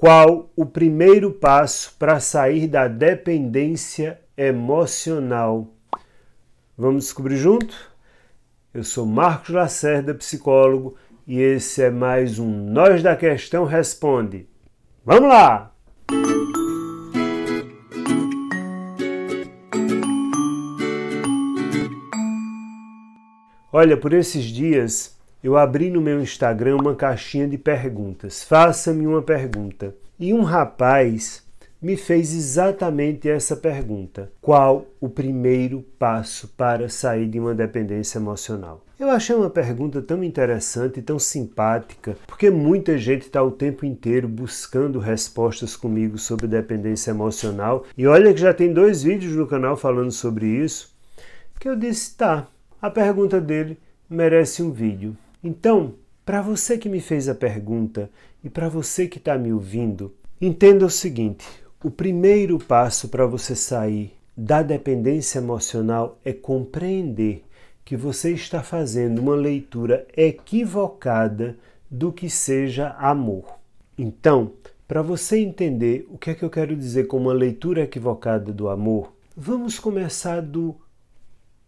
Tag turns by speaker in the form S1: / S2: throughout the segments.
S1: qual o primeiro passo para sair da dependência emocional. Vamos descobrir junto? Eu sou Marcos Lacerda, psicólogo, e esse é mais um Nós da Questão Responde. Vamos lá! Olha, por esses dias eu abri no meu Instagram uma caixinha de perguntas. Faça-me uma pergunta. E um rapaz me fez exatamente essa pergunta: Qual o primeiro passo para sair de uma dependência emocional? Eu achei uma pergunta tão interessante, tão simpática, porque muita gente está o tempo inteiro buscando respostas comigo sobre dependência emocional. E olha que já tem dois vídeos no canal falando sobre isso. Que eu disse: tá, a pergunta dele merece um vídeo. Então, para você que me fez a pergunta e para você que está me ouvindo, entenda o seguinte: o primeiro passo para você sair da dependência emocional é compreender que você está fazendo uma leitura equivocada do que seja amor. Então, para você entender o que é que eu quero dizer com uma leitura equivocada do amor, vamos começar do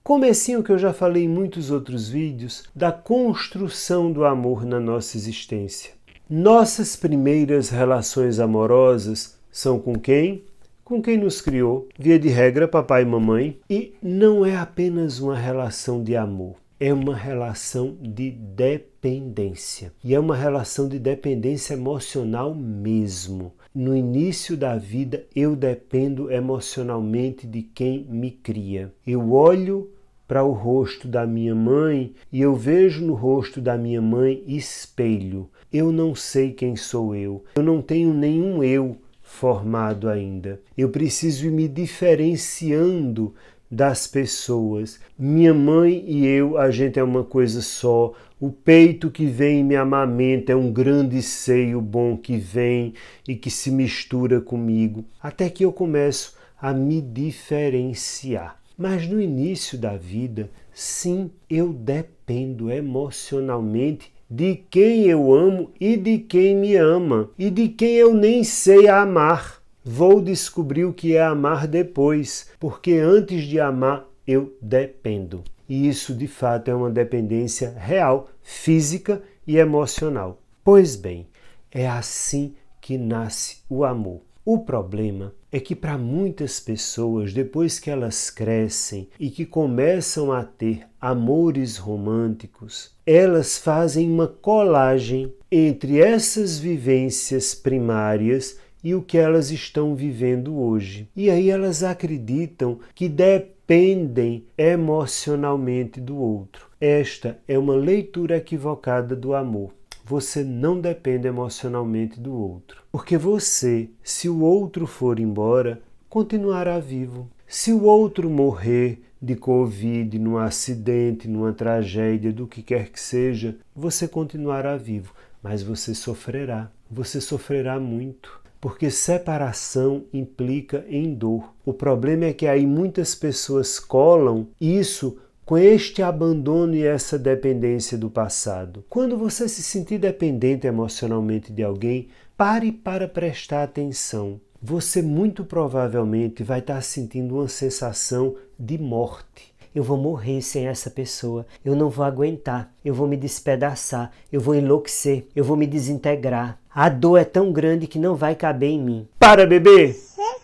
S1: Comecinho que eu já falei em muitos outros vídeos da construção do amor na nossa existência. Nossas primeiras relações amorosas são com quem? Com quem nos criou, via de regra, papai e mamãe, e não é apenas uma relação de amor, é uma relação de dependência. E é uma relação de dependência emocional mesmo. No início da vida, eu dependo emocionalmente de quem me cria. Eu olho para o rosto da minha mãe e eu vejo no rosto da minha mãe espelho. Eu não sei quem sou eu. Eu não tenho nenhum eu formado ainda. Eu preciso ir me diferenciando das pessoas. Minha mãe e eu, a gente é uma coisa só. O peito que vem e me amamenta é um grande seio bom que vem e que se mistura comigo, até que eu começo a me diferenciar. Mas no início da vida, sim, eu dependo emocionalmente de quem eu amo e de quem me ama e de quem eu nem sei amar. Vou descobrir o que é amar depois, porque antes de amar eu dependo. E isso de fato é uma dependência real, física e emocional. Pois bem, é assim que nasce o amor. O problema é que para muitas pessoas, depois que elas crescem e que começam a ter amores românticos, elas fazem uma colagem entre essas vivências primárias e o que elas estão vivendo hoje. E aí elas acreditam que dependem emocionalmente do outro. Esta é uma leitura equivocada do amor você não depende emocionalmente do outro. Porque você, se o outro for embora, continuará vivo. Se o outro morrer de Covid, num acidente, numa tragédia, do que quer que seja, você continuará vivo, mas você sofrerá. Você sofrerá muito porque separação implica em dor. O problema é que aí muitas pessoas colam isso com este abandono e essa dependência do passado. Quando você se sentir dependente emocionalmente de alguém, pare para prestar atenção. Você muito provavelmente vai estar sentindo uma sensação de morte. Eu vou morrer sem essa pessoa, eu não vou aguentar, eu vou me despedaçar, eu vou enlouquecer, eu vou me desintegrar, a dor é tão grande que não vai caber em mim. Para, bebê! É?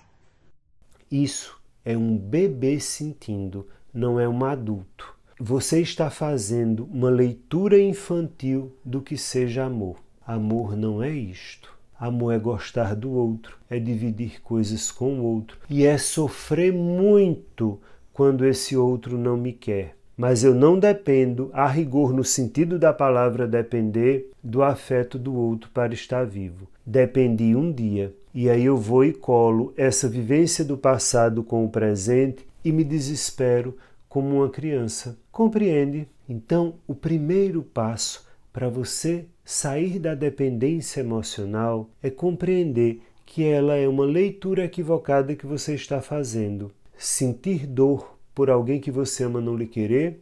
S1: Isso é um bebê sentindo, não é um adulto. Você está fazendo uma leitura infantil do que seja amor. Amor não é isto. Amor é gostar do outro, é dividir coisas com o outro e é sofrer muito quando esse outro não me quer mas eu não dependo, a rigor no sentido da palavra depender, do afeto do outro para estar vivo. Dependi um dia, e aí eu vou e colo essa vivência do passado com o presente e me desespero como uma criança. Compreende? Então, o primeiro passo para você sair da dependência emocional é compreender que ela é uma leitura equivocada que você está fazendo. Sentir dor por alguém que você ama não lhe querer?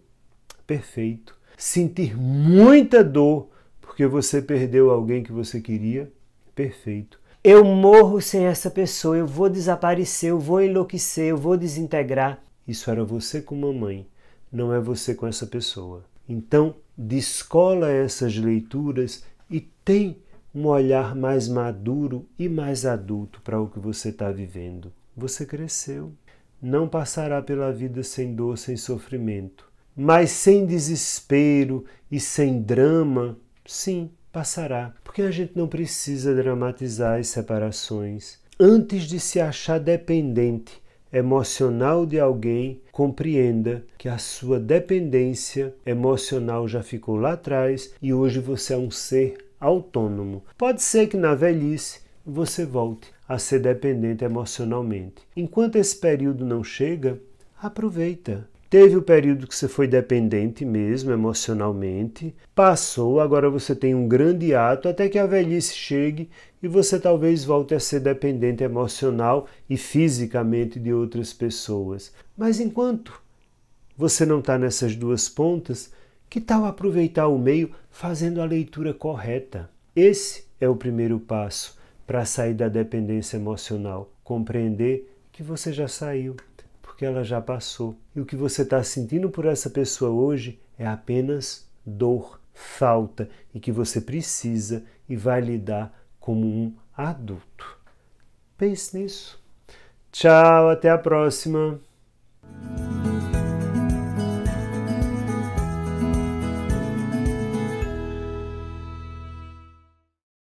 S1: Perfeito. Sentir muita dor porque você perdeu alguém que você queria? Perfeito. Eu morro sem essa pessoa, eu vou desaparecer, eu vou enlouquecer, eu vou desintegrar. Isso era você com mamãe, não é você com essa pessoa. Então, descola essas leituras e tem um olhar mais maduro e mais adulto para o que você está vivendo. Você cresceu não passará pela vida sem dor, sem sofrimento. Mas sem desespero e sem drama, sim, passará. Porque a gente não precisa dramatizar as separações. Antes de se achar dependente emocional de alguém, compreenda que a sua dependência emocional já ficou lá atrás e hoje você é um ser autônomo. Pode ser que na velhice você volte a ser dependente emocionalmente. Enquanto esse período não chega, aproveita. Teve o período que você foi dependente mesmo emocionalmente, passou, agora você tem um grande ato até que a velhice chegue e você talvez volte a ser dependente emocional e fisicamente de outras pessoas. Mas enquanto você não está nessas duas pontas, que tal aproveitar o meio fazendo a leitura correta? Esse é o primeiro passo para sair da dependência emocional, compreender que você já saiu, porque ela já passou. E o que você está sentindo por essa pessoa hoje é apenas dor, falta, e que você precisa e vai lidar como um adulto. Pense nisso. Tchau, até a próxima!